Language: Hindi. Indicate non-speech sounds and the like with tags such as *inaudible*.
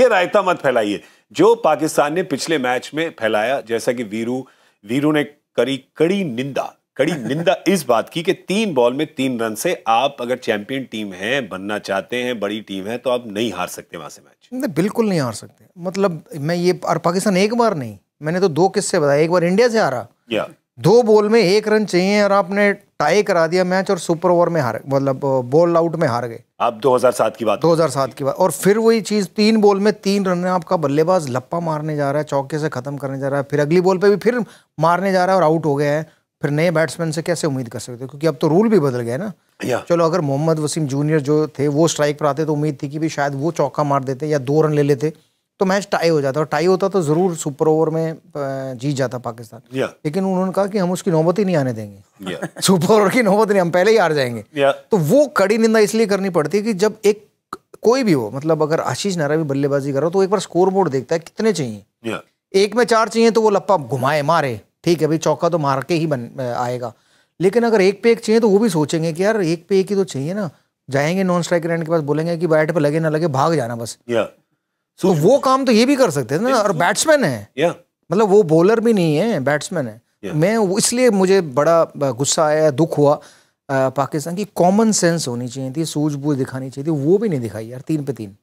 ये रायता मत फैलाइए जो पाकिस्तान ने पिछले मैच में फैलाया जैसा कि वीरू वीरू ने करी कड़ी निंदा कड़ी *laughs* निंदा इस बात की कि तीन बॉल में तीन रन से आप अगर चैंपियन टीम हैं बनना चाहते हैं बड़ी टीम है तो आप नहीं हार सकते वहां से मैच नहीं बिल्कुल नहीं हार सकते मतलब मैं ये और पाकिस्तान एक बार नहीं मैंने तो दो किस्से बताया एक बार इंडिया से हारा दो बॉल में एक रन चाहिए और आपने टाई करा दिया मैच और सुपर ओवर में हार मतलब बॉल आउट में हार गए आप 2007 की बात 2007 की बात और फिर वही चीज़ तीन बॉल में तीन रन आपका बल्लेबाज लप्पा मारने जा रहा है चौके से ख़त्म करने जा रहा है फिर अगली बॉल पे भी फिर मारने जा रहा है और आउट हो गया है फिर नए बैट्समैन से कैसे उम्मीद कर सकते हो क्योंकि अब तो रूल भी बदल गया ना चलो अगर मोहम्मद वसीम जूनियर जो थे वो स्ट्राइक पर आते तो उम्मीद थी कि भी शायद वो चौका मार देते या दो रन ले लेते ले तो मैच टाई हो जाता और टाई होता तो ज़रूर सुपर ओवर में जीत जाता पाकिस्तान yeah. लेकिन उन्होंने कहा कि हम उसकी नौबत ही नहीं आने देंगे yeah. सुपर *laughs* ओवर की नौबत नहीं हम पहले ही हार जाएंगे yeah. तो वो कड़ी निंदा इसलिए करनी पड़ती है कि जब एक कोई भी हो मतलब अगर आशीष नारा भी बल्लेबाजी कर रहा हो तो एक बार स्कोर बोर्ड देखता है कितने चाहिए एक में चार चाहिए तो वो लप्पा घुमाए मारे ठीक है भाई चौका तो मार के ही बन आएगा लेकिन अगर एक पे एक चाहिए तो वो भी सोचेंगे कि यार एक पे एक ही तो चाहिए ना जाएंगे नॉन स्ट्राइक रन के पास बोलेंगे कि बैट पे लगे ना लगे भाग जाना बस तो वो काम तो ये भी कर सकते थे ना और बैट्समैन है मतलब वो बॉलर भी नहीं है बैट्समैन है मैं इसलिए मुझे बड़ा गुस्सा आया दुख हुआ पाकिस्तान की कॉमन सेंस होनी चाहिए थी सूझबूझ दिखानी चाहिए थी वो भी नहीं दिखाई यार तीन पे तीन